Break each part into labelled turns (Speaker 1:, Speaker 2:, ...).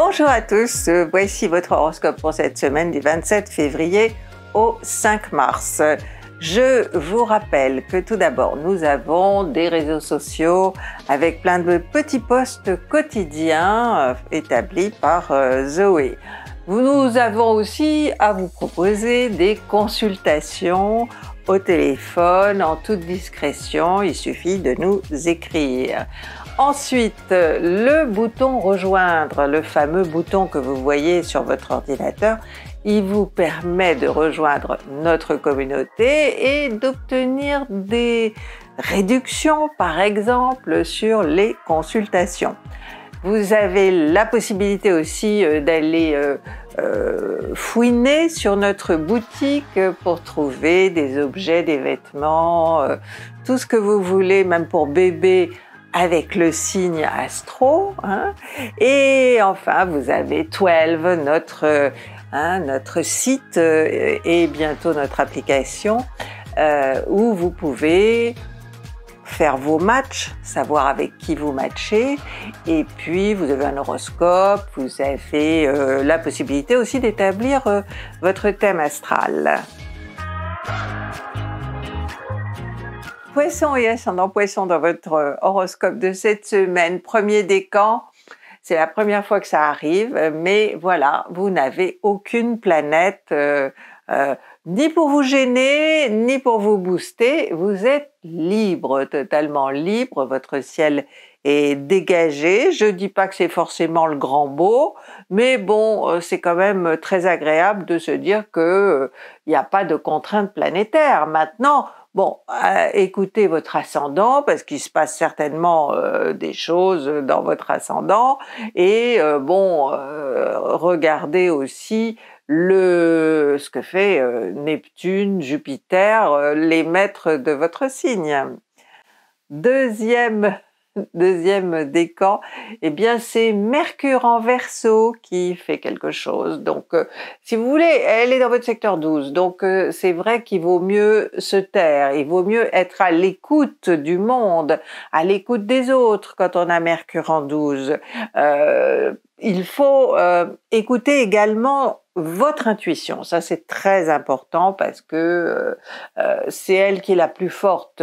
Speaker 1: Bonjour à tous, voici votre horoscope pour cette semaine du 27 février au 5 mars. Je vous rappelle que tout d'abord, nous avons des réseaux sociaux avec plein de petits posts quotidiens euh, établis par euh, Zoé. Nous avons aussi à vous proposer des consultations au téléphone en toute discrétion, il suffit de nous écrire. Ensuite, euh, le bouton rejoindre, le fameux bouton que vous voyez sur votre ordinateur, il vous permet de rejoindre notre communauté et d'obtenir des réductions, par exemple, sur les consultations. Vous avez la possibilité aussi euh, d'aller euh, fouiner sur notre boutique pour trouver des objets, des vêtements, tout ce que vous voulez, même pour bébé, avec le signe astro. Hein. Et enfin, vous avez 12, notre, euh, hein, notre site euh, et bientôt notre application euh, où vous pouvez faire vos matchs, savoir avec qui vous matchez. Et puis, vous avez un horoscope, vous avez la possibilité aussi d'établir votre thème astral poisson et ascendant poisson dans votre euh, horoscope de cette semaine, premier décan. C'est la première fois que ça arrive, mais voilà, vous n'avez aucune planète euh, euh, ni pour vous gêner, ni pour vous booster. Vous êtes libre, totalement libre. Votre ciel est dégagé. Je dis pas que c'est forcément le grand beau, mais bon, c'est quand même très agréable de se dire qu'il n'y a pas de contraintes planétaires. Maintenant, Bon, euh, écoutez votre ascendant parce qu'il se passe certainement euh, des choses dans votre ascendant et euh, bon, regardez aussi le ce que fait Neptune, Jupiter, les maîtres de votre signe. Deuxième deuxième décan, et eh bien c'est Mercure en Verseau qui fait quelque chose. Donc euh, si vous voulez, elle est dans votre secteur 12. Donc euh, c'est vrai qu'il vaut mieux se taire, il vaut mieux être à l'écoute du monde, à l'écoute des autres quand on a Mercure en 12. Euh, il faut écouter également votre intuition. Ça, c'est très important parce que c'est elle qui est la plus forte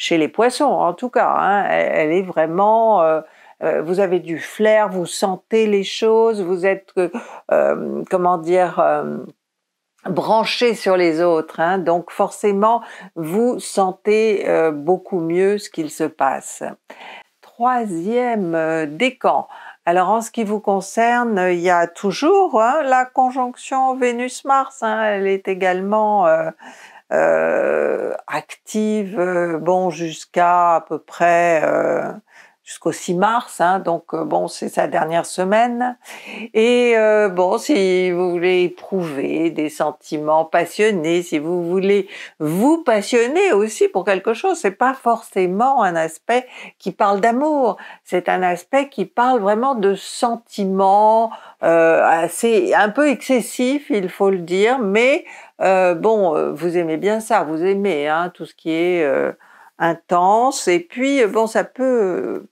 Speaker 1: chez les poissons en tout cas. Hein. elle, est vraiment... Euh, euh, vous avez du flair, vous sentez les choses, vous êtes, euh, comment dire, branché sur les autres. Hein. donc forcément, vous sentez beaucoup mieux ce qu'il se passe. Troisième décan. Alors en ce qui vous concerne, il y a toujours hein, la conjonction Vénus-Mars. elle est également euh, active, euh, bon, jusqu'à à peu près euh, jusqu'au 6 mars, hein, donc euh, bon, c'est sa dernière semaine. Et euh, bon, si vous voulez éprouver des sentiments passionnés, si vous voulez vous passionner aussi pour quelque chose, c'est pas forcément un aspect qui parle d'amour, c'est un aspect qui parle vraiment de sentiments euh, assez un peu excessif, il faut le dire, mais euh, bon, euh, vous aimez bien ça, vous aimez hein, tout ce qui est intense. Et puis, euh, bon, ça peut, euh,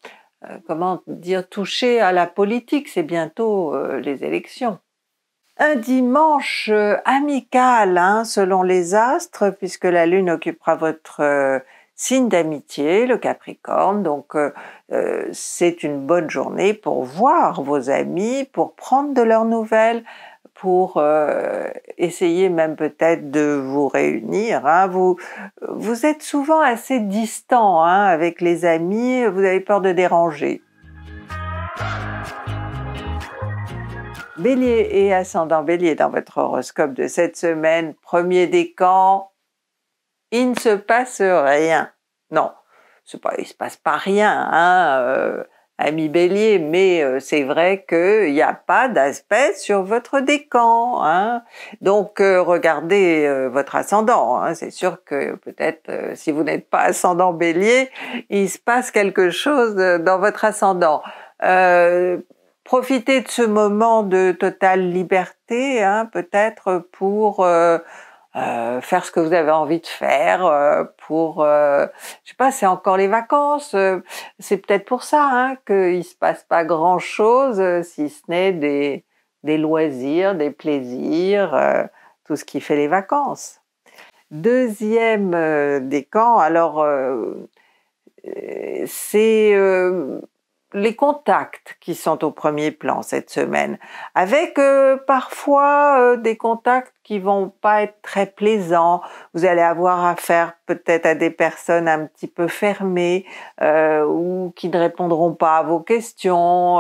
Speaker 1: euh, comment dire, toucher à la politique. C'est bientôt les élections. Un dimanche amical, hein, selon les astres, puisque la Lune occupera votre signe d'amitié, le Capricorne. Donc, c'est une bonne journée pour voir vos amis, pour prendre de leurs nouvelles, pour euh, essayer même peut-être de vous réunir. Hein. Vous, vous êtes souvent assez distant hein, avec les amis, vous avez peur de déranger. Bélier et ascendant Bélier dans votre horoscope de cette semaine, premier décan, il ne se passe rien. Non, pas, il ne se passe pas rien. Hein, euh, ami bélier, mais euh, c'est vrai qu'il n'y a pas d'aspect sur votre décan. Hein. Donc euh, regardez euh, votre ascendant. Hein. C'est sûr que peut-être si vous n'êtes pas ascendant bélier, il se passe quelque chose dans votre ascendant. profitez de ce moment de totale liberté, hein, peut-être pour euh, faire ce que vous avez envie de faire euh, pour, euh, je sais pas, c'est encore les vacances. c'est peut-être pour ça hein, qu'il se passe pas grand-chose, si ce n'est des, des, loisirs, des plaisirs, tout ce qui fait les vacances. Deuxième décan, alors c'est les contacts qui sont au premier plan cette semaine, avec euh, parfois euh, des contacts qui vont pas être très plaisants. Vous allez avoir affaire peut-être à des personnes un petit peu fermées euh, ou qui ne répondront pas à vos questions,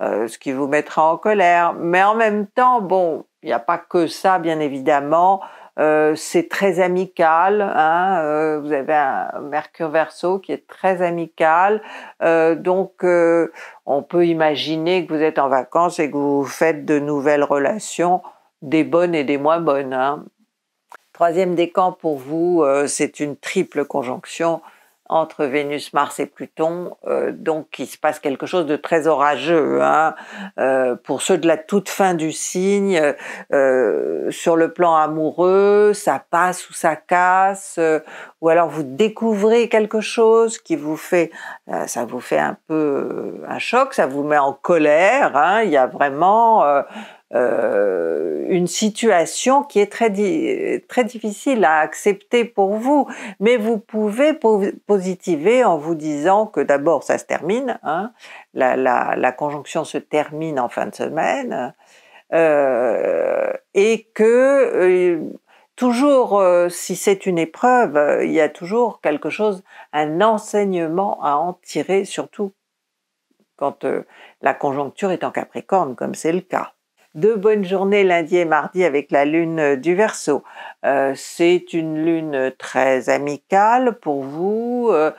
Speaker 1: ce qui vous mettra en colère. Mais en même temps, bon, il n'y a pas que ça, bien évidemment. Euh, c'est très amical. Hein, euh, vous avez un Mercure verso qui est très amical. Euh, donc, on peut imaginer que vous êtes en vacances et que vous faites de nouvelles relations, des bonnes et des moins bonnes. Hein. Troisième décan pour vous, c'est une triple conjonction entre Vénus, Mars et Pluton, euh, donc il se passe quelque chose de très orageux. Hein. Euh, pour ceux de la toute fin du signe, euh, sur le plan amoureux, ça passe ou ça casse, ou alors vous découvrez quelque chose qui vous fait, ça vous fait un peu un choc, ça vous met en colère. Hein. Il y a vraiment euh, une situation qui est très, difficile à accepter pour vous. Mais vous pouvez positiver en vous disant que d'abord ça se termine, hein. la, conjonction se termine en fin de semaine, euh, et que euh, toujours, si c'est une épreuve, il y a toujours quelque chose, un enseignement à en tirer, surtout quand la conjoncture est en Capricorne, comme c'est le cas. Deux bonnes journées lundi et mardi avec la lune euh, du Verseau. Euh, c'est une lune très amicale pour vous. Euh,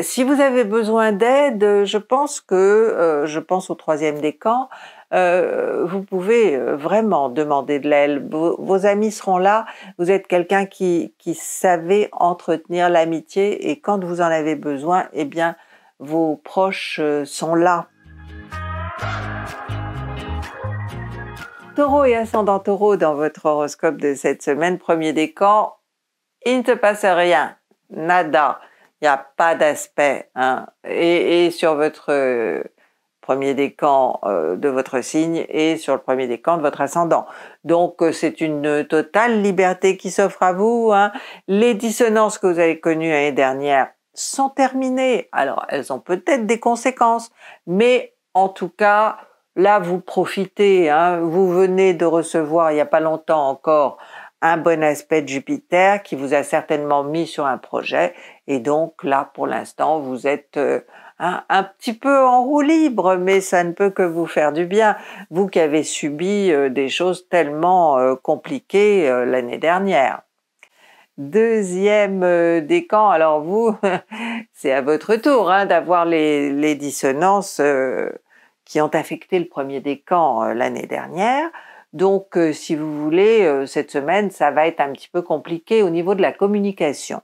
Speaker 1: si vous avez besoin d'aide, je pense que, je pense au troisième décan, euh, vous pouvez vraiment demander de l'aide. Vos, amis seront là. Vous êtes quelqu'un qui, qui savait entretenir l'amitié et quand vous en avez besoin, eh bien, vos proches sont là taureau et ascendant taureau dans votre horoscope de cette semaine, premier décan, il ne se passe rien, nada, il n'y a pas d'aspect. Hein. Et, sur votre euh, premier décan euh, de votre signe et sur le premier décan de votre ascendant. Donc euh, c'est une totale liberté qui s'offre à vous. Hein. Les dissonances que vous avez connues l'année dernière sont terminées. Alors elles ont peut-être des conséquences, mais en tout cas, Là, vous profitez, hein. vous venez de recevoir il n'y a pas longtemps encore un bon aspect de Jupiter qui vous a certainement mis sur un projet et donc là pour l'instant vous êtes euh, un petit peu en roue libre mais ça ne peut que vous faire du bien vous qui avez subi euh, des choses tellement euh, compliquées l'année dernière. Deuxième décan, alors vous, c'est à votre tour hein, d'avoir les, dissonances qui ont affecté le premier des décan euh, l'année dernière. Donc, euh, si vous voulez, euh, cette semaine, ça va être un petit peu compliqué au niveau de la communication.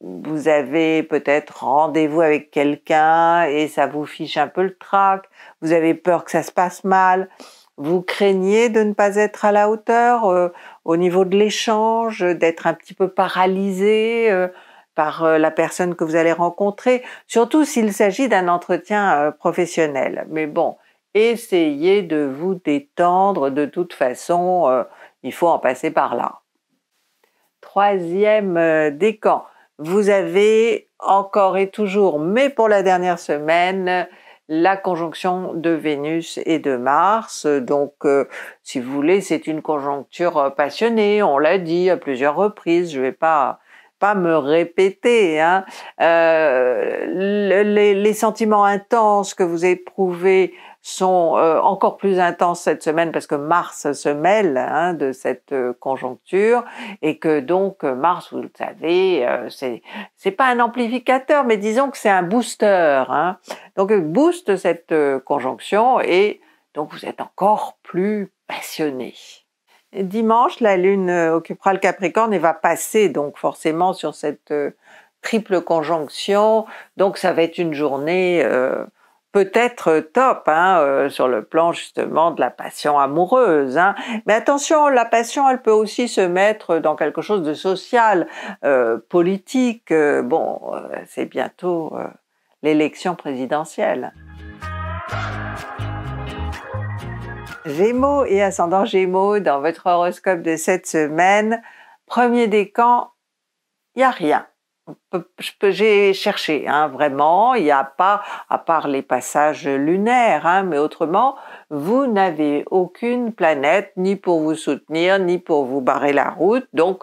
Speaker 1: vous avez peut-être rendez-vous avec quelqu'un et ça vous fiche un peu le trac, vous avez peur que ça se passe mal, vous craignez de ne pas être à la hauteur au niveau de l'échange, d'être un petit peu paralysé, par euh, la personne que vous allez rencontrer, surtout s'il s'agit d'un entretien euh, professionnel. Mais bon, essayez de vous détendre, de toute façon, euh, il faut en passer par là. Troisième décan, vous avez encore et toujours, mais pour la dernière semaine, la conjonction de Vénus et de Mars. Donc, si vous voulez, c'est une conjoncture passionnée, on l'a dit à plusieurs reprises, je ne vais pas me répéter. Hein. Euh, les, sentiments intenses que vous éprouvez sont euh, encore plus intenses cette semaine parce que Mars se mêle hein, de cette euh, conjoncture et que donc Mars, vous le savez, c'est c'est pas un amplificateur, mais disons que c'est un booster. Hein. Donc booste cette conjonction et donc vous êtes encore plus passionné. Dimanche, la Lune euh, occupera le Capricorne et va passer donc forcément sur cette euh, triple conjonction. Donc ça va être une journée euh, peut-être top hein, sur le plan justement de la passion amoureuse. Hein. Mais attention, la passion, elle peut aussi se mettre dans quelque chose de social, politique. bon, c'est bientôt l'élection présidentielle. Gémeaux et ascendant Gémeaux, dans votre horoscope de cette semaine, premier décan, il n'y a rien. J'ai cherché, hein, vraiment, il n'y a pas, à part les passages lunaires, hein, mais autrement, vous n'avez aucune planète ni pour vous soutenir, ni pour vous barrer la route, donc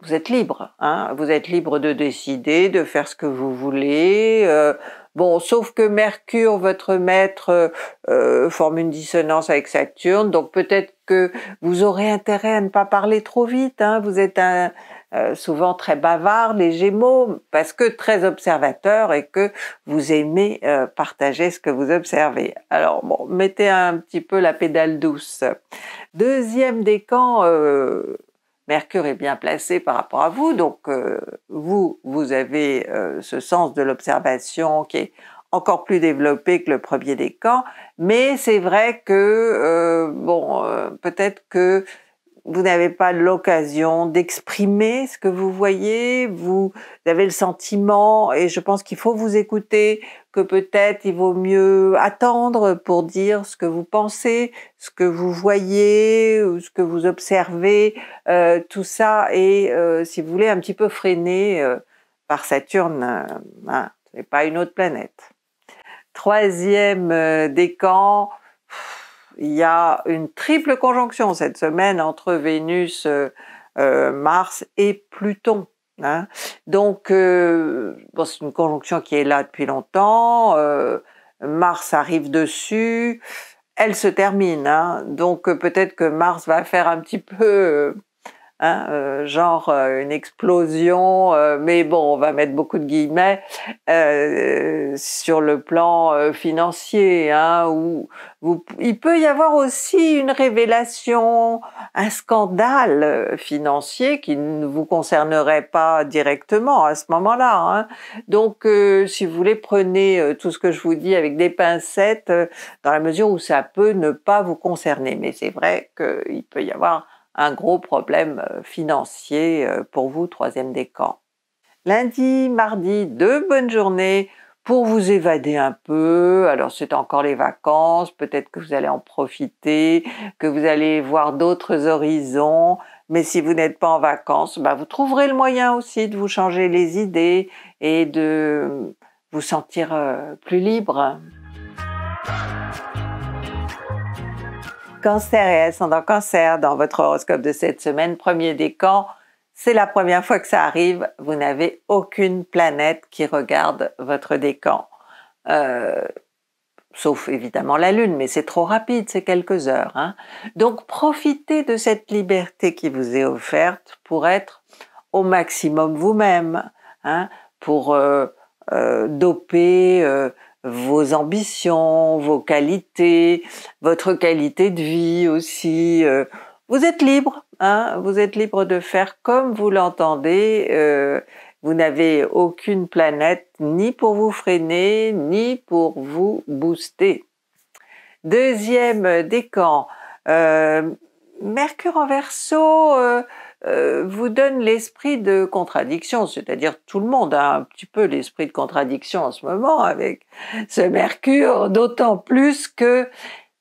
Speaker 1: vous êtes libre. Hein, vous êtes libre de décider, de faire ce que vous voulez. Euh, Bon, sauf que Mercure, votre maître, euh, euh, forme une dissonance avec Saturne, donc peut-être que vous aurez intérêt à ne pas parler trop vite. Hein. Vous êtes un, euh, souvent très bavard, les Gémeaux, parce que très observateur et que vous aimez partager ce que vous observez. Alors bon, mettez un petit peu la pédale douce. Deuxième décan, Mercure est bien placé par rapport à vous, donc euh, vous, vous avez euh, ce sens de l'observation qui est encore plus développé que le premier décan, mais c'est vrai que, euh, bon, peut-être que vous n'avez pas l'occasion d'exprimer ce que vous voyez, vous avez le sentiment, et je pense qu'il faut vous écouter, que peut-être il vaut mieux attendre pour dire ce que vous pensez, ce que vous voyez, ou ce que vous observez, euh, tout ça, et euh, si vous voulez un petit peu freiner euh, par Saturne, hein, ce n'est pas une autre planète. Troisième décan, il y a une triple conjonction cette semaine entre Vénus, euh, euh, Mars et Pluton. Hein. Donc, euh, bon, c'est une conjonction qui est là depuis longtemps. Mars arrive dessus, elle se termine. Hein. Donc, peut-être que Mars va faire un petit peu Hein, euh, genre euh, une explosion, euh, mais bon, on va mettre beaucoup de guillemets sur le plan financier, hein, vous, il peut y avoir aussi une révélation, un scandale financier qui ne vous concernerait pas directement à ce moment-là. Hein. Donc, si vous voulez, prenez tout ce que je vous dis avec des pincettes, dans la mesure où ça peut ne pas vous concerner. Mais c'est vrai qu'il peut y avoir un gros problème euh, financier euh, pour vous, troisième décan. Lundi, mardi, deux bonnes journées pour vous évader un peu. Alors c'est encore les vacances, peut-être que vous allez en profiter, que vous allez voir d'autres horizons, mais si vous n'êtes pas en vacances, bah, vous trouverez le moyen aussi de vous changer les idées et de vous sentir euh, plus libre. Cancer et ascendant cancer, dans votre horoscope de cette semaine, premier décan, c'est la première fois que ça arrive, vous n'avez aucune planète qui regarde votre décan. Euh, sauf évidemment la Lune, mais c'est trop rapide, c'est quelques heures. Hein. Donc profitez de cette liberté qui vous est offerte pour être au maximum vous-même, hein, pour euh, euh, doper vos ambitions, vos qualités, votre qualité de vie aussi. Euh, vous êtes libre, hein vous êtes libre de faire comme vous l'entendez. Euh, vous n'avez aucune planète ni pour vous freiner, ni pour vous booster. Deuxième décan, euh, Mercure en verso, euh, vous donne l'esprit de contradiction, c'est-à-dire tout le monde a un petit peu l'esprit de contradiction en ce moment avec ce Mercure, d'autant plus que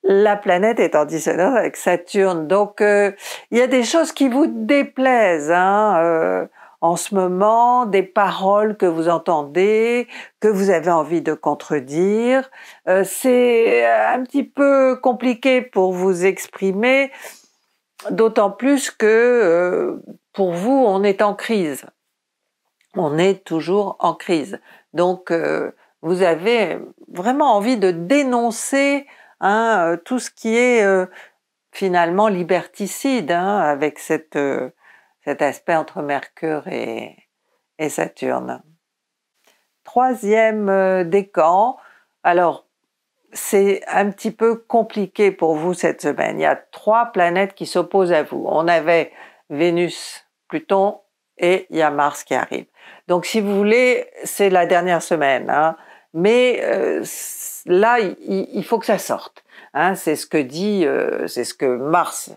Speaker 1: la planète est en dissonance avec Saturne. Donc euh, il y a des choses qui vous déplaisent hein, euh, en ce moment, des paroles que vous entendez, que vous avez envie de contredire. C'est un petit peu compliqué pour vous exprimer. D'autant plus que euh, pour vous, on est en crise. On est toujours en crise. Donc, euh, vous avez vraiment envie de dénoncer hein, euh, tout ce qui est finalement liberticide hein, avec cet aspect entre Mercure et, Saturne. Troisième décan, alors c'est un petit peu compliqué pour vous cette semaine. Il y a trois planètes qui s'opposent à vous. On avait Vénus, Pluton et il y a Mars qui arrive. Donc si vous voulez, c'est la dernière semaine. Hein. Mais euh, là, il, faut que ça sorte. Hein. C'est ce que dit, euh, c'est ce que Mars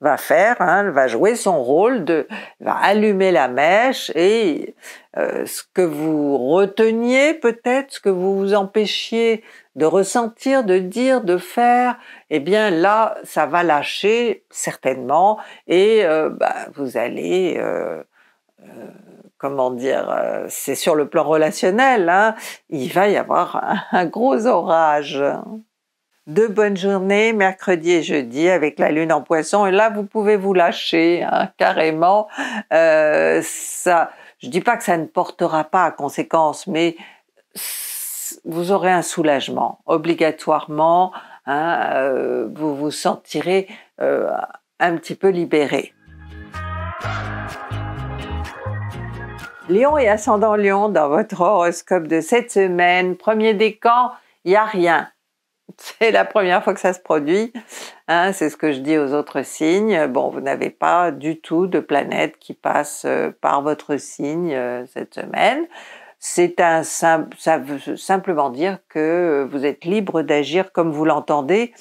Speaker 1: va faire, hein, va jouer son rôle de, va allumer la mèche et euh, ce que vous reteniez peut-être, ce que vous vous empêchiez de ressentir, de dire, de faire, eh bien là, ça va lâcher certainement et euh, bah, vous allez euh, comment dire, c'est sur le plan relationnel, hein, il va y avoir un gros orage. Deux bonnes journées, mercredi et jeudi, avec la lune en poisson. Et là, vous pouvez vous lâcher, hein, carrément. Euh, ça, je dis pas que ça ne portera pas à conséquence, mais vous aurez un soulagement, obligatoirement. Hein, euh, vous vous sentirez euh, un petit peu libéré. Lion et ascendant Lion dans votre horoscope de cette semaine, premier décan, il n'y a rien. C'est la première fois que ça se produit. Hein, c'est ce que je dis aux autres signes. Bon, vous n'avez pas du tout de planète qui passe euh, par votre signe euh, cette semaine. C'est un ça veut simplement dire que vous êtes libre d'agir comme vous l'entendez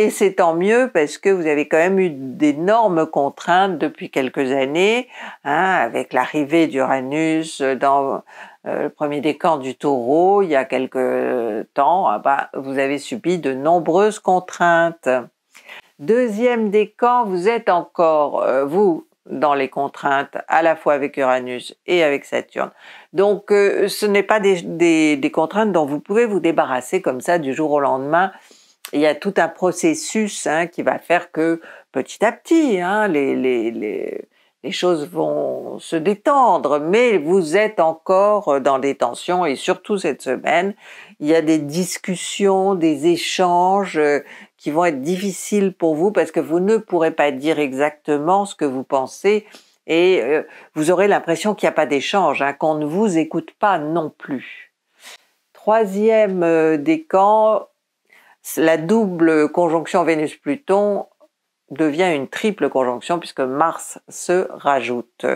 Speaker 1: et c'est tant mieux parce que vous avez quand même eu d'énormes contraintes depuis quelques années, hein, avec l'arrivée d'Uranus dans euh, le premier décan du taureau il y a quelques temps, ah bah, vous avez subi de nombreuses contraintes. Deuxième décan, vous êtes encore, euh, vous, dans les contraintes à la fois avec Uranus et avec Saturne. Donc euh, ce n'est pas des, contraintes dont vous pouvez vous débarrasser comme ça du jour au lendemain il y a tout un processus hein, qui va faire que petit à petit, hein, les, les, les, choses vont se détendre, mais vous êtes encore euh, dans des tensions et surtout cette semaine, il y a des discussions, des échanges euh, qui vont être difficiles pour vous parce que vous ne pourrez pas dire exactement ce que vous pensez et euh, vous aurez l'impression qu'il n'y a pas d'échange, hein, qu'on ne vous écoute pas non plus. Troisième décan, la double conjonction Vénus-Pluton devient une triple conjonction puisque Mars se rajoute.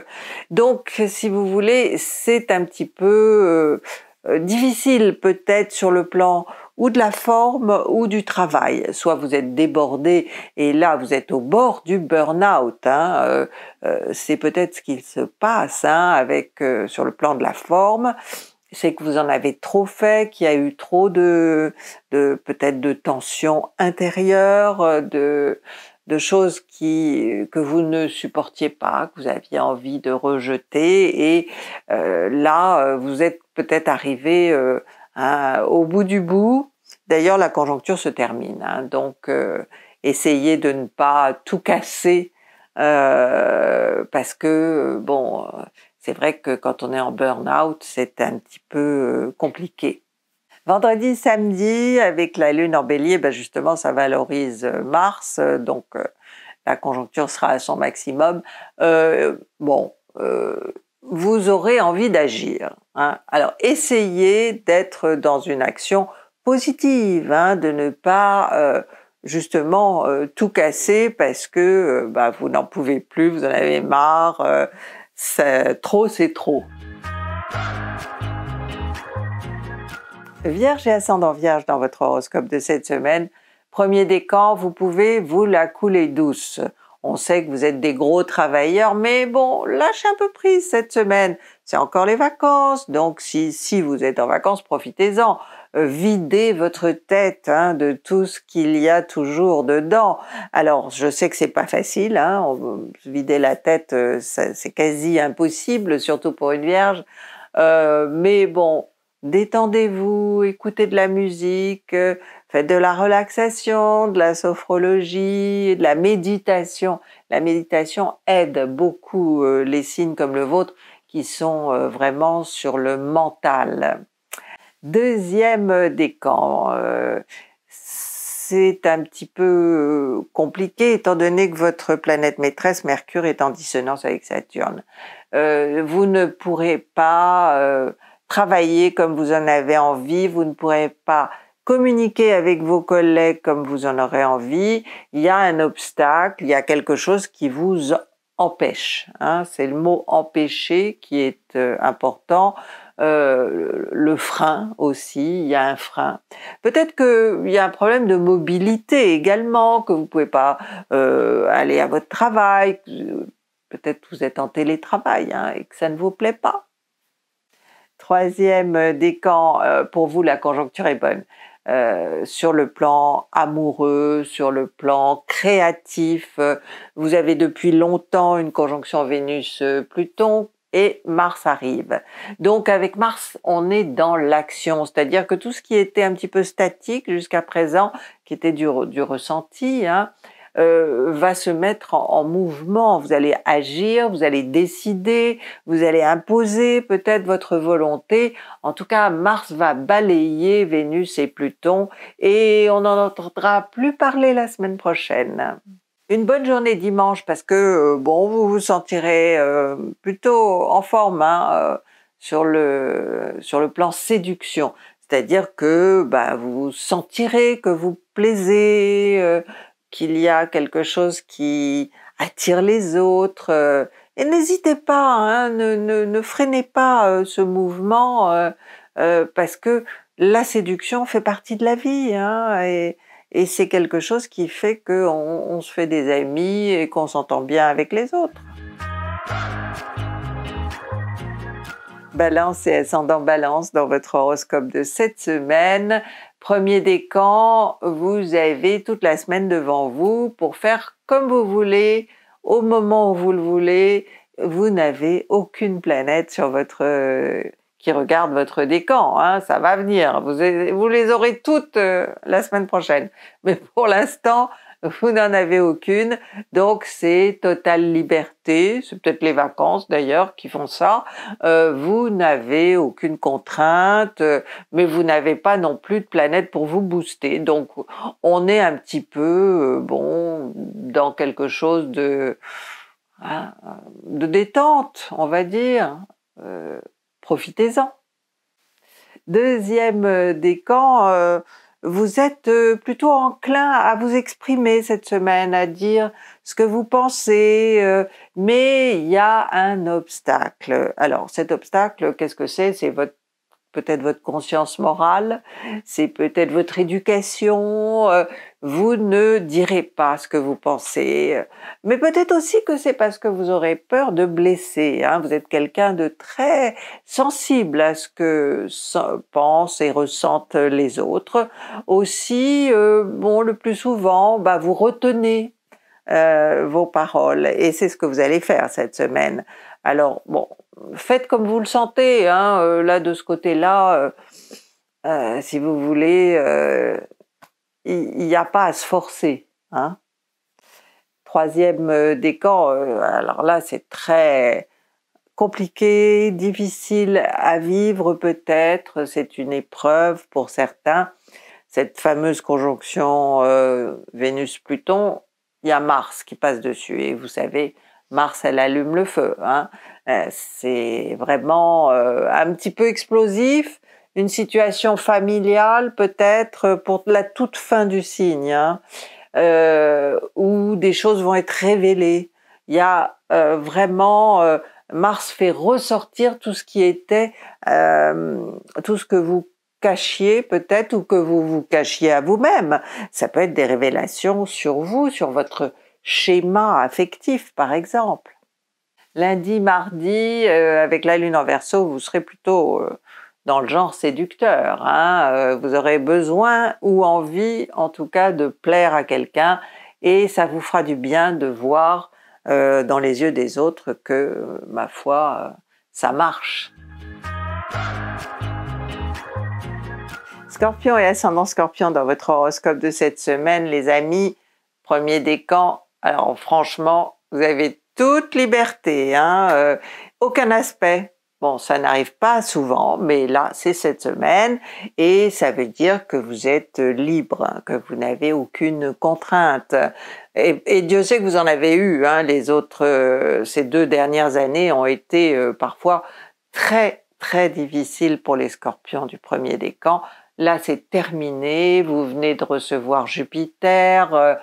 Speaker 1: Donc, si vous voulez, c'est un petit peu euh, euh, difficile peut-être sur le plan ou de la forme ou du travail. Soit vous êtes débordé et là vous êtes au bord du burn-out. Hein, euh, c'est peut-être ce qu'il se passe hein, avec sur le plan de la forme c'est que vous en avez trop fait, qu'il y a eu trop de, peut-être de tensions intérieures, euh, de, choses qui que vous ne supportiez pas, que vous aviez envie de rejeter, et euh, là euh, vous êtes peut-être arrivé hein, au bout du bout. D'ailleurs, la conjoncture se termine, hein. donc essayez de ne pas tout casser parce que bon c'est vrai que quand on est en burn-out, c'est un petit peu euh, compliqué. Vendredi, samedi, avec la lune en bélier, ben justement, ça valorise euh, Mars, euh, donc la conjoncture sera à son maximum. bon, vous aurez envie d'agir. Hein. Alors, essayez d'être dans une action positive, hein, de ne pas justement tout casser parce que ben, vous n'en pouvez plus, vous en avez marre c'est trop, c'est trop. Vierge et ascendant Vierge dans votre horoscope de cette semaine, premier décan, vous pouvez vous la couler douce. On sait que vous êtes des gros travailleurs, mais bon, lâchez un peu prise cette semaine. C'est encore les vacances, donc si, si vous êtes en vacances, profitez-en. Euh, vider votre tête hein, de tout ce qu'il y a toujours dedans. Alors, je sais que c'est pas facile. Hein, vider la tête, euh, c'est quasi impossible, surtout pour une vierge. Euh, mais bon, détendez-vous, écoutez de la musique, faites de la relaxation, de la sophrologie, de la méditation. La méditation aide beaucoup les signes comme le vôtre qui sont vraiment sur le mental. Deuxième euh, décan, euh, c'est un petit peu euh, compliqué étant donné que votre planète maîtresse, Mercure, est en dissonance avec Saturne. vous ne pourrez pas travailler comme vous en avez envie, vous ne pourrez pas communiquer avec vos collègues comme vous en aurez envie. Il y a un obstacle, il y a quelque chose qui vous empêche. Hein. C'est le mot empêcher qui est important. Euh, le frein aussi, il y a un frein. Peut-être qu'il y a un problème de mobilité également, que vous ne pouvez pas euh, aller à votre travail, euh, peut-être que vous êtes en télétravail hein, et que ça ne vous plaît pas. Troisième décan, pour vous la conjoncture est bonne. sur le plan amoureux, sur le plan créatif. Vous avez depuis longtemps une conjonction Vénus-Pluton et Mars arrive. Donc avec Mars, on est dans l'action, c'est-à-dire que tout ce qui était un petit peu statique jusqu'à présent, qui était du, du ressenti, hein, euh, va se mettre en, en, mouvement. Vous allez agir, vous allez décider, vous allez imposer peut-être votre volonté. En tout cas, Mars va balayer Vénus et Pluton et on n'en entendra plus parler la semaine prochaine. Une bonne journée dimanche parce que euh, bon, vous vous sentirez euh, plutôt en forme hein, euh, sur le sur le plan séduction. C'est-à-dire que bah, vous sentirez que vous plaisez, qu'il y a quelque chose qui attire les autres. et n'hésitez pas, hein, ne, freinez pas ce mouvement parce que la séduction fait partie de la vie. Hein, et, et c'est quelque chose qui fait qu'on on se fait des amis et qu'on s'entend bien avec les autres. Balance et ascendant balance dans votre horoscope de cette semaine. Premier décan, vous avez toute la semaine devant vous pour faire comme vous voulez, au moment où vous le voulez. Vous n'avez aucune planète sur votre qui regardent votre décan. Hein, ça va venir. Vous, vous les aurez toutes euh, la semaine prochaine. Mais pour l'instant, vous n'en avez aucune. Donc c'est totale liberté. C'est peut-être les vacances d'ailleurs qui font ça. Euh, vous n'avez aucune contrainte, euh, mais vous n'avez pas non plus de planète pour vous booster. Donc on est un petit peu bon dans quelque chose de hein, de détente, on va dire profitez-en. Deuxième euh, décan, euh, vous êtes euh, plutôt enclin à vous exprimer cette semaine, à dire ce que vous pensez, mais il y a un obstacle. Alors cet obstacle, qu'est-ce que c'est C'est votre peut-être votre conscience morale, c'est peut-être votre éducation. Euh, vous ne direz pas ce que vous pensez, euh, mais peut-être aussi que c'est parce que vous aurez peur de blesser. Hein. Vous êtes quelqu'un de très sensible à ce que pensent et ressentent les autres. Aussi, euh, bon, le plus souvent, bah, vous retenez vos paroles et c'est ce que vous allez faire cette semaine. Alors bon, faites comme vous le sentez. Hein, euh, là, de ce côté-là, euh, euh, si vous voulez, il n'y a pas à se forcer. Hein. Troisième décan, alors là, c'est très compliqué, difficile à vivre peut-être, c'est une épreuve pour certains. Cette fameuse conjonction Vénus-Pluton, il y a Mars qui passe dessus et vous savez, Mars, elle allume le feu. Hein. Euh, c'est vraiment euh, un petit peu explosif, une situation familiale peut-être euh, pour la toute fin du signe, hein, où des choses vont être révélées. Il y a vraiment Mars fait ressortir tout ce qui était tout ce que vous cachiez peut-être ou que vous vous cachiez à vous-même. Ça peut être des révélations sur vous, sur votre schéma affectif par exemple. Lundi, mardi, euh, avec la lune en verso, vous serez plutôt euh, dans le genre séducteur. Hein. Euh, vous aurez besoin ou envie, en tout cas, de plaire à quelqu'un et ça vous fera du bien de voir dans les yeux des autres que, ma foi, ça marche. Scorpion et ascendant scorpion dans votre horoscope de cette semaine, les amis, premier décan. Alors franchement, vous avez toute liberté, hein, euh, aucun aspect. Bon, ça n'arrive pas souvent, mais là, c'est cette semaine, et ça veut dire que vous êtes libre, hein, que vous n'avez aucune contrainte. Et, Dieu sait que vous en avez eu, hein, les autres, euh, ces deux dernières années ont été euh, parfois très, très difficiles pour les scorpions du premier des camps, Là, c'est terminé, vous venez de recevoir Jupiter,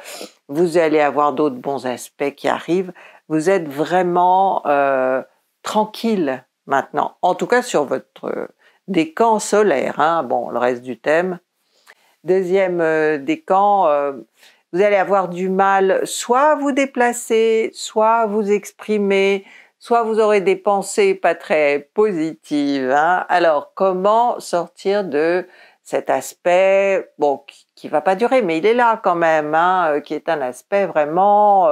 Speaker 1: vous allez avoir d'autres bons aspects qui arrivent vous êtes vraiment euh, tranquille maintenant, en tout cas sur votre euh, décan solaire, hein. bon, le reste du thème. Deuxième euh, décan, vous allez avoir du mal soit à vous déplacer, soit à vous exprimer, soit vous aurez des pensées pas très positives. Hein. Alors, comment sortir de cet aspect, bon, qui, va pas durer, mais il est là quand même, hein, qui est un aspect vraiment,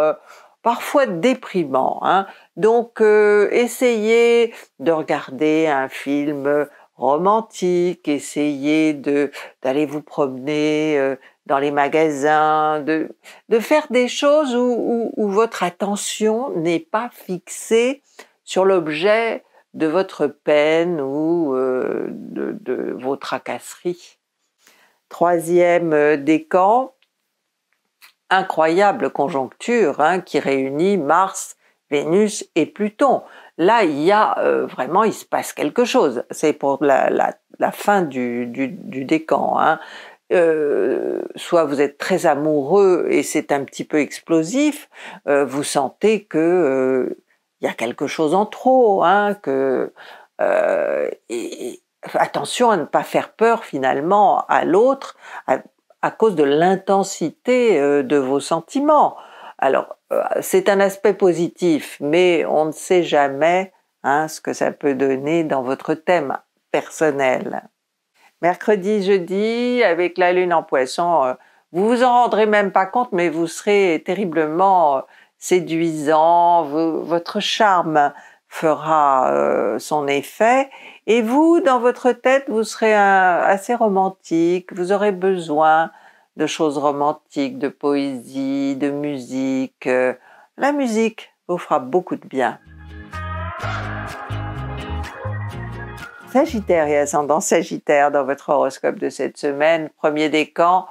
Speaker 1: parfois déprimant. Hein. Donc euh, essayez de regarder un film romantique, essayez de d'aller vous promener euh, dans les magasins, de, de faire des choses où, où, votre attention n'est pas fixée sur l'objet de votre peine ou euh, de, de, vos tracasseries. Troisième décan, incroyable conjoncture hein, qui réunit Mars, Vénus et Pluton. Là, il y a euh, vraiment, il se passe quelque chose. C'est pour la, fin du, décan. Hein. Euh, soit vous êtes très amoureux et c'est un petit peu explosif, euh, vous sentez que il y a quelque chose en trop, hein, que attention à ne pas faire peur finalement à l'autre, à cause de l'intensité euh, de vos sentiments. Alors, euh, c'est un aspect positif, mais on ne sait jamais hein, ce que ça peut donner dans votre thème personnel. Mercredi, jeudi, avec la lune en poisson, euh, vous vous en rendrez même pas compte, mais vous serez terriblement séduisant, votre charme fera son effet et vous, dans votre tête, vous serez euh, assez romantique, vous aurez besoin de choses romantiques, de poésie, de musique. Euh. La musique vous fera beaucoup de bien. Sagittaire et ascendant Sagittaire dans votre horoscope de cette semaine, premier décan,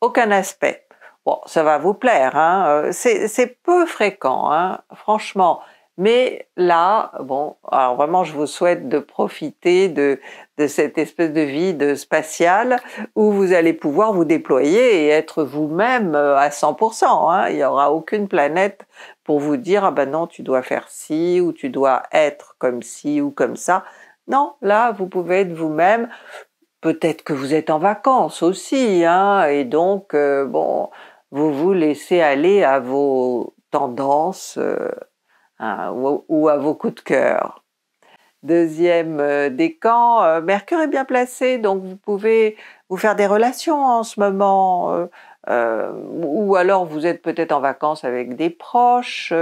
Speaker 1: aucun aspect. Bon, ça va vous plaire, hein, euh, c'est peu fréquent, hein. franchement. Mais là, bon, alors vraiment, je vous souhaite de profiter de, de cette espèce de vide spatiale où vous allez pouvoir vous déployer et être vous-même euh, à 100%. Hein. Il n'y aura aucune planète pour vous dire, ah ben non, tu dois faire ci ou tu dois être comme ci ou comme ça. Non, là, vous pouvez être vous-même. Peut-être que vous êtes en vacances aussi, hein, et donc, euh, bon, vous vous laissez aller à vos tendances. Euh, ah, ou, à vos coups de cœur. Deuxième euh, décan, euh, Mercure est bien placé, donc vous pouvez vous faire des relations en ce moment. Euh, ou alors vous êtes peut-être en vacances avec des proches.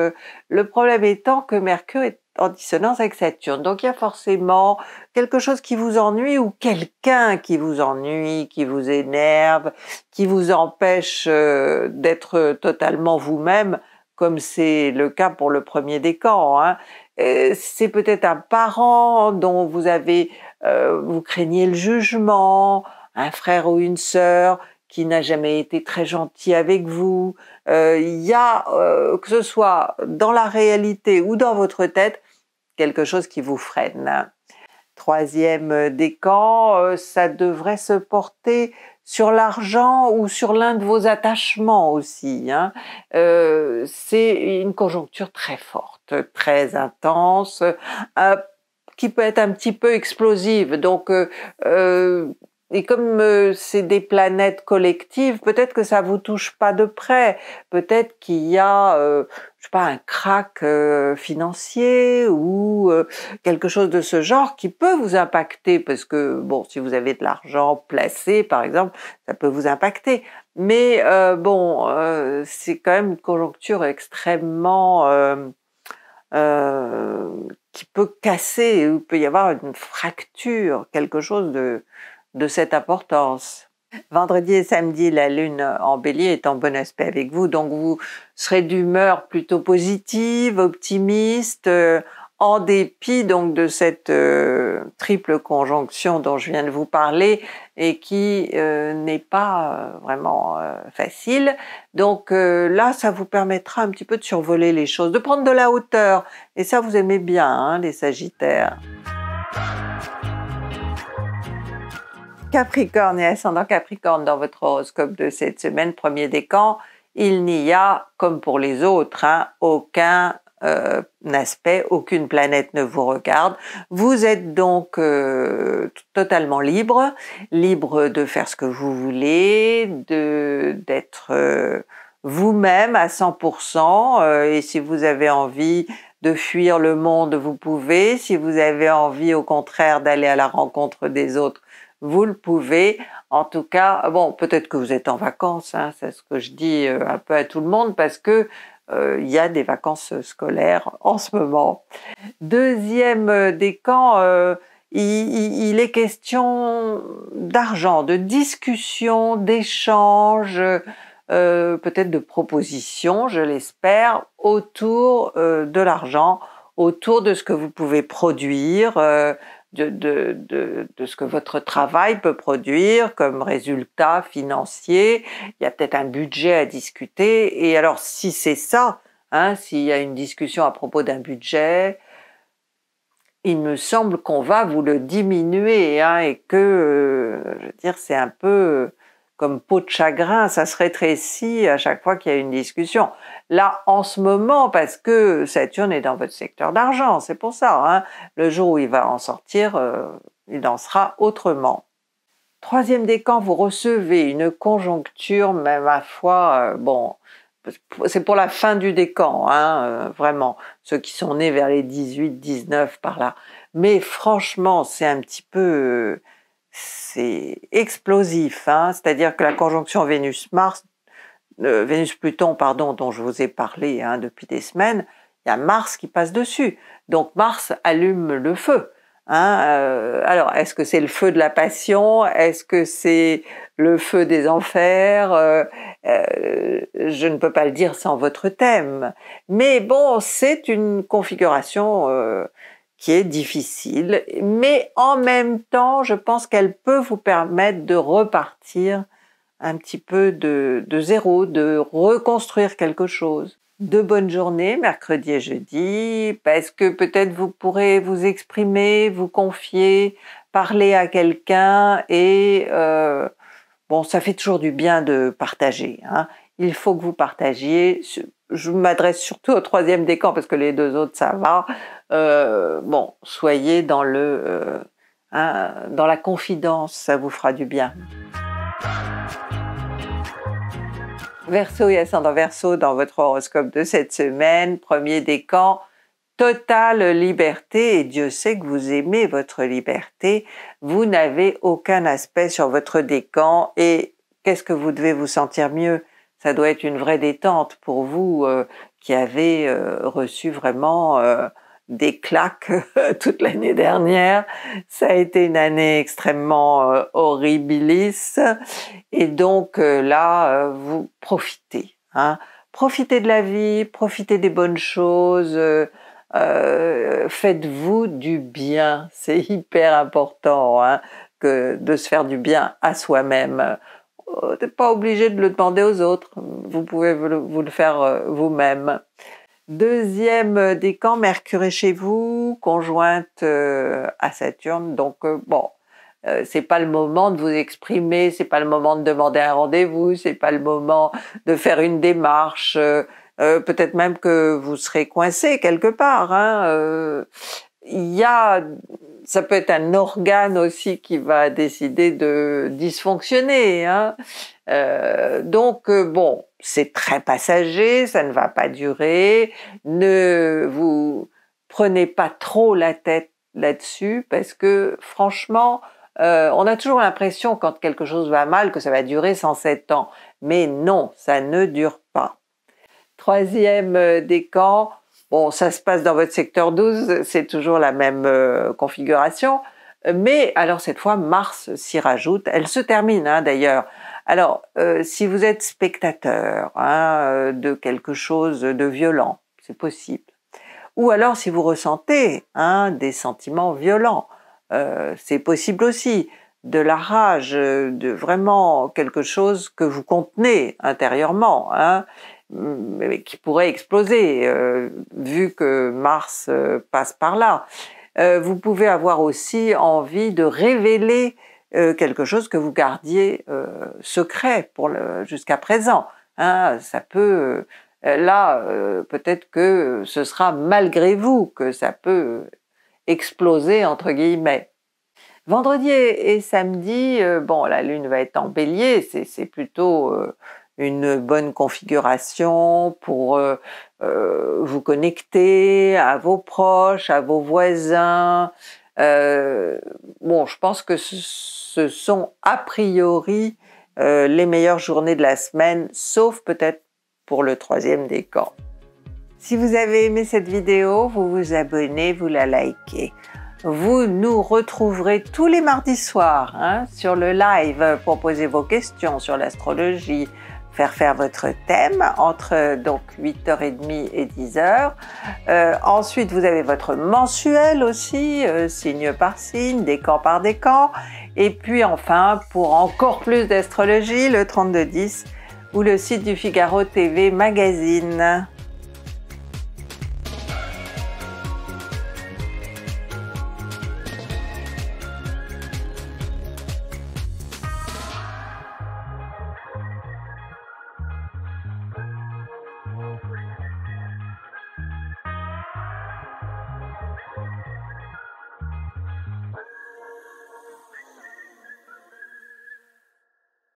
Speaker 1: le problème étant que Mercure est en dissonance avec Saturne. Donc il y a forcément quelque chose qui vous ennuie ou quelqu'un qui vous ennuie, qui vous énerve, qui vous empêche d'être totalement vous-même comme c'est le cas pour le premier des camps. Hein. Euh, c'est peut-être un parent dont vous avez, euh, vous craignez le jugement, un frère ou une sœur qui n'a jamais été très gentil avec vous. Euh, il y a, que ce soit dans la réalité ou dans votre tête, quelque chose qui vous freine. Troisième décan, ça devrait se porter sur l'argent ou sur l'un de vos attachements aussi. Hein. Euh, c'est une conjoncture très forte, très intense, euh, qui peut être un petit peu explosive. Donc, euh, et comme euh, c'est des planètes collectives, peut-être que ça vous touche pas de près. Peut-être qu'il y a, je euh, je sais pas, un crack euh, financier ou quelque chose de ce genre qui peut vous impacter parce que bon, si vous avez de l'argent placé, par exemple, ça peut vous impacter. Mais bon, c'est quand même une conjoncture extrêmement qui peut casser, il peut y avoir une fracture, quelque chose de, de cette importance. Vendredi et samedi, la lune en bélier est en bon aspect avec vous, donc vous serez d'humeur plutôt positive, optimiste, euh, en dépit donc de cette euh, triple conjonction dont je viens de vous parler et qui euh, n'est pas vraiment facile. Donc là, ça vous permettra un petit peu de survoler les choses, de prendre de la hauteur. Et ça, vous aimez bien, hein, les Sagittaires. Capricorne et ascendant Capricorne dans votre horoscope de cette semaine, premier décan, il n'y a, comme pour les autres, hein, aucun euh, aspect, aucune planète ne vous regarde. Vous êtes donc euh, totalement libre, libre de faire ce que vous voulez, d'être euh, vous-même à 100%, et si vous avez envie de fuir le monde, vous pouvez. Si vous avez envie, au contraire, d'aller à la rencontre des autres, vous le pouvez. En tout cas, bon, peut-être que vous êtes en vacances, hein, c'est ce que je dis euh, un peu à tout le monde, parce que euh, il y a des vacances scolaires en ce moment. Deuxième euh, décan, camps, il, est question d'argent, de discussion, d'échange, peut-être de propositions, je l'espère, autour de l'argent, autour de ce que vous pouvez produire de, ce que votre travail peut produire comme résultat financier. Il y a peut-être un budget à discuter. Et alors, si c'est ça, hein, s'il y a une discussion à propos d'un budget, il me semble qu'on va vous le diminuer hein, et que, euh, je veux dire, c'est un peu comme peau de chagrin, ça se rétrécit à chaque fois qu'il y a une discussion. Là, en ce moment, parce que Saturne est dans votre secteur d'argent, c'est pour ça. Hein. le jour où il va en sortir, euh, il dansera sera autrement. Troisième décan, vous recevez une conjoncture, même à foi, euh, bon, c'est pour la fin du décan, hein, euh, vraiment, ceux qui sont nés vers les 18, 19 par là. Mais franchement, c'est un petit peu c'est explosif. Hein. C'est-à-dire que la conjonction Vénus-Mars, euh, Vénus-Pluton, pardon, dont je vous ai parlé hein, depuis des semaines, il y a Mars qui passe dessus. Donc Mars allume le feu. Hein, euh. alors, est-ce que c'est le feu de la passion Est-ce que c'est le feu des enfers euh, Je ne peux pas le dire sans votre thème. Mais bon, c'est une configuration est difficile, mais en même temps, je pense qu'elle peut vous permettre de repartir un petit peu de, zéro, de reconstruire quelque chose. De bonnes journées, mercredi et jeudi, parce que peut-être vous pourrez vous exprimer, vous confier, parler à quelqu'un et euh, bon, ça fait toujours du bien de partager. Hein il faut que vous partagiez. Je m'adresse surtout au troisième décan parce que les deux autres, ça va. Euh, bon, soyez dans, le, euh, hein, dans la confidence, ça vous fera du bien. Verseau et ascendant Verseau dans votre horoscope de cette semaine, premier décan, totale liberté et Dieu sait que vous aimez votre liberté, vous n'avez aucun aspect sur votre décan et qu'est-ce que vous devez vous sentir mieux ça doit être une vraie détente pour vous euh, qui avez euh, reçu vraiment euh, des claques toute l'année dernière. Ça a été une année extrêmement horribilis et donc là, vous profitez. Hein. Profitez de la vie, profitez des bonnes choses, faites-vous du bien. C'est hyper important hein, que de se faire du bien à soi-même n'êtes euh, pas obligé de le demander aux autres. Vous pouvez vous le faire euh, vous-même. Deuxième euh, décan, Mercure est chez vous, conjointe à Saturne. Donc bon, c'est pas le moment de vous exprimer, c'est pas le moment de demander un rendez-vous, c'est pas le moment de faire une démarche. peut-être même que vous serez coincé quelque part. Hein. Il y a ça peut être un organe aussi qui va décider de dysfonctionner. Hein. Euh, donc euh, bon, c'est très passager, ça ne va pas durer. Ne vous prenez pas trop la tête là-dessus parce que franchement, euh, on a toujours l'impression quand quelque chose va mal que ça va durer 107 ans, mais non, ça ne dure pas. Troisième décan, Bon, ça se passe dans votre secteur 12, c'est toujours la même euh, configuration. Mais alors cette fois, Mars s'y rajoute. Elle se termine hein, d'ailleurs. Alors, euh, si vous êtes spectateur hein, euh, de quelque chose de violent, c'est possible. Ou alors si vous ressentez hein, des sentiments violents, c'est possible aussi. De la rage, de vraiment quelque chose que vous contenez intérieurement. Hein qui pourrait exploser, euh, vu que Mars euh, passe par là. Euh, vous pouvez avoir aussi envie de révéler quelque chose que vous gardiez secret pour jusqu'à présent. Hein. ça peut, là, peut-être que ce sera malgré vous que ça peut exploser entre guillemets. Vendredi et samedi, bon, la Lune va être en Bélier, c'est plutôt une bonne configuration pour euh, euh, vous connecter à vos proches, à vos voisins. Euh, bon, je pense que ce sont a priori les meilleures journées de la semaine, sauf peut-être pour le troisième décan. Si vous avez aimé cette vidéo, vous vous abonnez, vous la likez. Vous nous retrouverez tous les mardis soirs hein, sur le live pour poser vos questions sur l'astrologie, faire faire votre thème entre donc 8h30 et 10h. Euh, ensuite, vous avez votre mensuel aussi, euh, signe par signe, décan par décan. Et puis enfin, pour encore plus d'astrologie, le 3210 ou le site du Figaro TV Magazine.